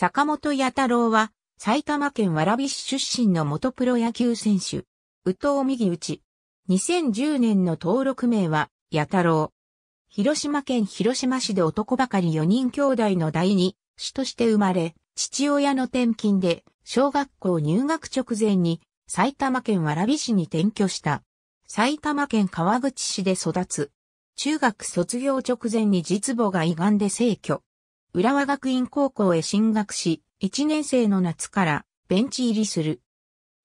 坂本八太郎は、埼玉県蕨市出身の元プロ野球選手。宇藤右内。2010年の登録名は、八太郎。広島県広島市で男ばかり4人兄弟の第二子として生まれ、父親の転勤で、小学校入学直前に、埼玉県蕨市に転居した。埼玉県川口市で育つ。中学卒業直前に実母が胃がんで逝去。浦和学院高校へ進学し、1年生の夏からベンチ入りする。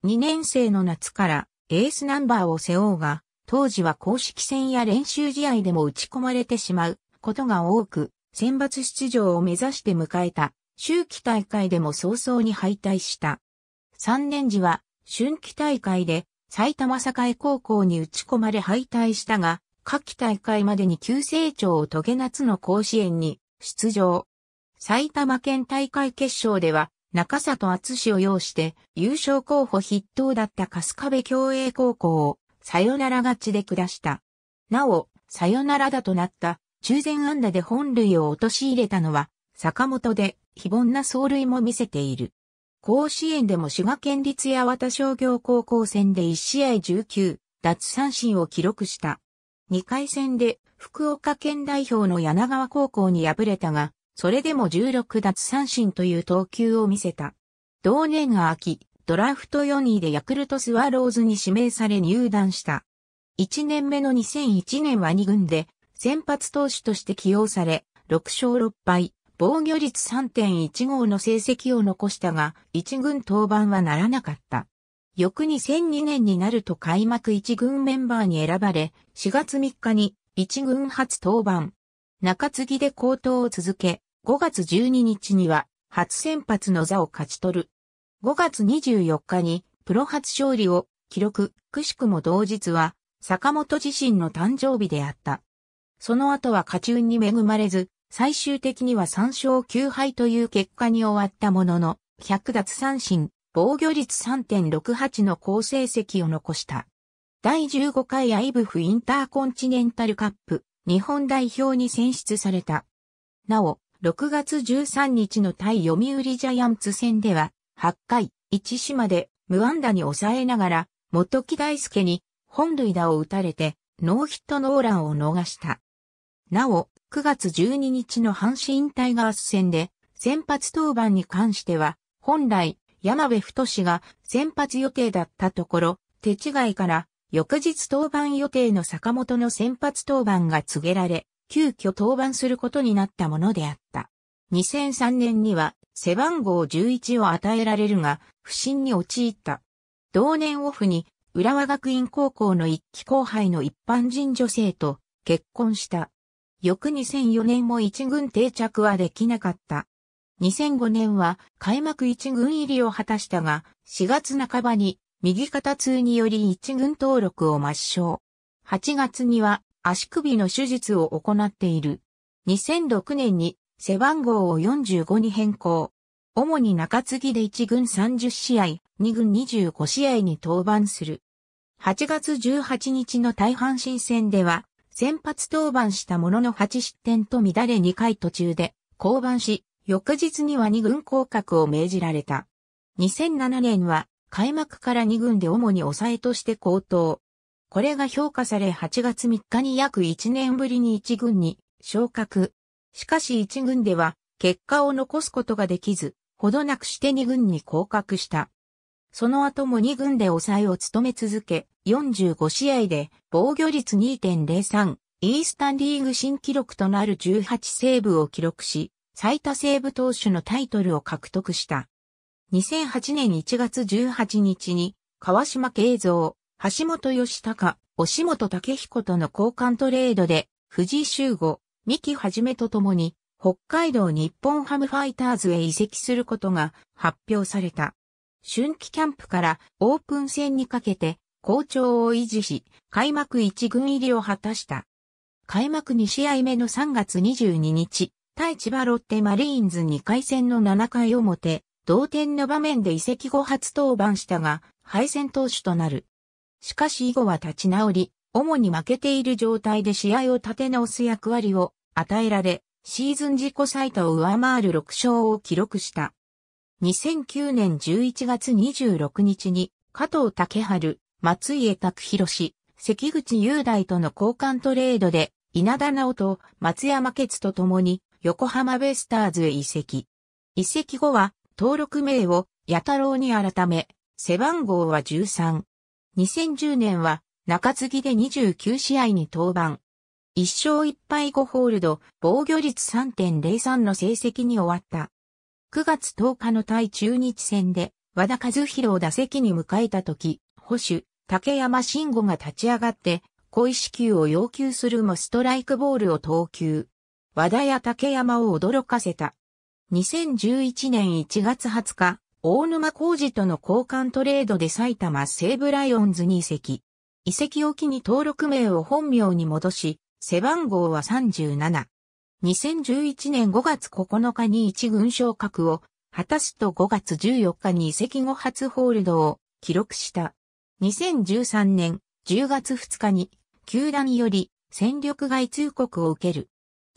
2年生の夏からエースナンバーを背負うが、当時は公式戦や練習試合でも打ち込まれてしまうことが多く、選抜出場を目指して迎えた、秋季大会でも早々に敗退した。3年時は、春季大会で埼玉栄高校に打ち込まれ敗退したが、夏季大会までに急成長を遂げ夏の甲子園に出場。埼玉県大会決勝では、中里敦史を擁して優勝候補筆頭だった春日部共栄高校をサヨナラ勝ちで下した。なお、サヨナラだとなった中前安打で本塁を陥れたのは坂本で非凡な走塁も見せている。甲子園でも滋賀県立八幡商業高校戦で1試合19奪三振を記録した。2回戦で福岡県代表の柳川高校に敗れたが、それでも16奪三振という投球を見せた。同年秋、ドラフト4位でヤクルトスワローズに指名され入団した。1年目の2001年は2軍で先発投手として起用され、6勝6敗、防御率3.15の成績を残したが、1軍登板はならなかった。翌2002年になると開幕1軍メンバーに選ばれ、4月3日に1軍初登板。中継ぎで高騰を続け、5月12日には初先発の座を勝ち取る。5月24日にプロ初勝利を記録、くしくも同日は坂本自身の誕生日であった。その後は勝ち運に恵まれず、最終的には3勝9敗という結果に終わったものの、100奪三振、防御率3.68の好成績を残した。第15回アイブフインターコンチネンタルカップ日本代表に選出された。なお、6月13日の対読売ジャイアンツ戦では、8回、1島で無安打に抑えながら、元木大輔に本塁打を打たれて、ノーヒットノーランを逃した。なお、9月12日の阪神タイガース戦で、先発登板に関しては、本来、山部太が先発予定だったところ、手違いから、翌日登板予定の坂本の先発登板が告げられ、急遽登板することになったものであった。2003年には背番号11を与えられるが、不審に陥った。同年オフに、浦和学院高校の一期後輩の一般人女性と結婚した。翌2004年も一軍定着はできなかった。2005年は開幕一軍入りを果たしたが、4月半ばに右肩痛により一軍登録を抹消。8月には足首の手術を行っている。2006年に背番号を45に変更。主に中継ぎで1軍30試合、2軍25試合に登板する。8月18日の大阪新戦では、先発登板したものの8失点と乱れ2回途中で降板し、翌日には2軍降格を命じられた。2007年は開幕から2軍で主に抑えとして高騰。これが評価され8月3日に約1年ぶりに1軍に昇格。しかし1軍では結果を残すことができず、ほどなくして2軍に降格した。その後も2軍で抑えを務め続け、45試合で防御率2.03、イースタンリーグ新記録となる18セーブを記録し、最多セーブ投手のタイトルを獲得した。2008年1月18日に、川島慶三、橋本義孝、押本武彦との交換トレードで、藤井修吾、三木はじめとともに、北海道日本ハムファイターズへ移籍することが発表された。春季キャンプからオープン戦にかけて、好調を維持し、開幕1軍入りを果たした。開幕2試合目の3月22日、対千葉ロッテマリーンズ2回戦の7回表、同点の場面で移籍後初登板したが、敗戦投手となる。しかし以後は立ち直り、主に負けている状態で試合を立て直す役割を与えられ、シーズン自己最多を上回る6勝を記録した。2009年11月26日に、加藤竹春、松井拓氏、関口雄大との交換トレードで、稲田直と松山傑と共に、横浜ベスターズへ移籍。移籍後は、登録名を、八太郎に改め、背番号は13。2010年は中継ぎで29試合に登板。1勝1敗5ホールド、防御率3.03の成績に終わった。9月10日の対中日戦で、和田和弘を打席に迎えた時、保守、竹山慎吾が立ち上がって、小石球を要求するもストライクボールを投球。和田や竹山を驚かせた。2011年1月20日、大沼浩二との交換トレードで埼玉西武ライオンズに移籍。移籍を機に登録名を本名に戻し、背番号は37。2011年5月9日に一軍昇格を果たすと5月14日に移籍後初ホールドを記録した。2013年10月2日に球団より戦力外通告を受ける。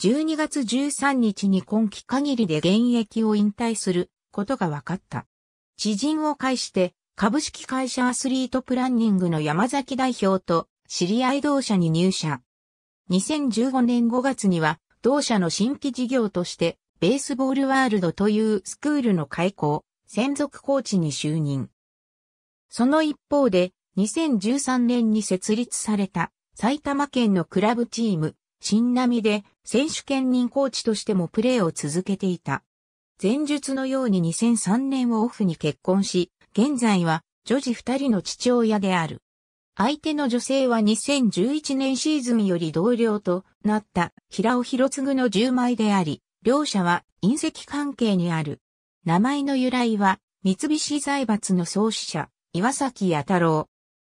12月13日に今季限りで現役を引退することが分かった。知人を介して、株式会社アスリートプランニングの山崎代表と知り合い同社に入社。2015年5月には同社の新規事業としてベースボールワールドというスクールの開校、専属コーチに就任。その一方で2013年に設立された埼玉県のクラブチーム、新波で選手権人コーチとしてもプレーを続けていた。前述のように2003年をオフに結婚し、現在は女児二人の父親である。相手の女性は2011年シーズンより同僚となった平尾博次の10枚であり、両者は隕石関係にある。名前の由来は三菱財閥の創始者、岩崎弥太郎。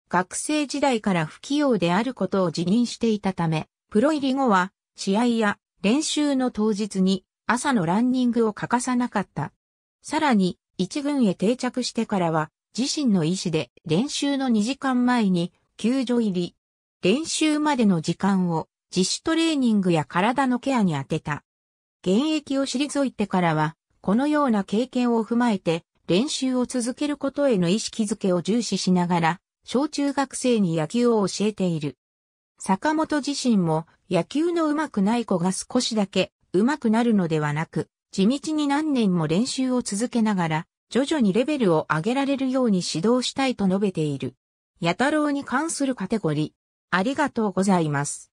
学生時代から不器用であることを自認していたため、プロ入り後は試合や練習の当日に朝のランニングを欠かさなかった。さらに、一軍へ定着してからは、自身の意思で練習の2時間前に救助入り。練習までの時間を自主トレーニングや体のケアに当てた。現役を退いてからは、このような経験を踏まえて、練習を続けることへの意識づけを重視しながら、小中学生に野球を教えている。坂本自身も野球の上手くない子が少しだけ上手くなるのではなく、地道に何年も練習を続けながら、徐々にレベルを上げられるように指導したいと述べている。八太郎に関するカテゴリー。ありがとうございます。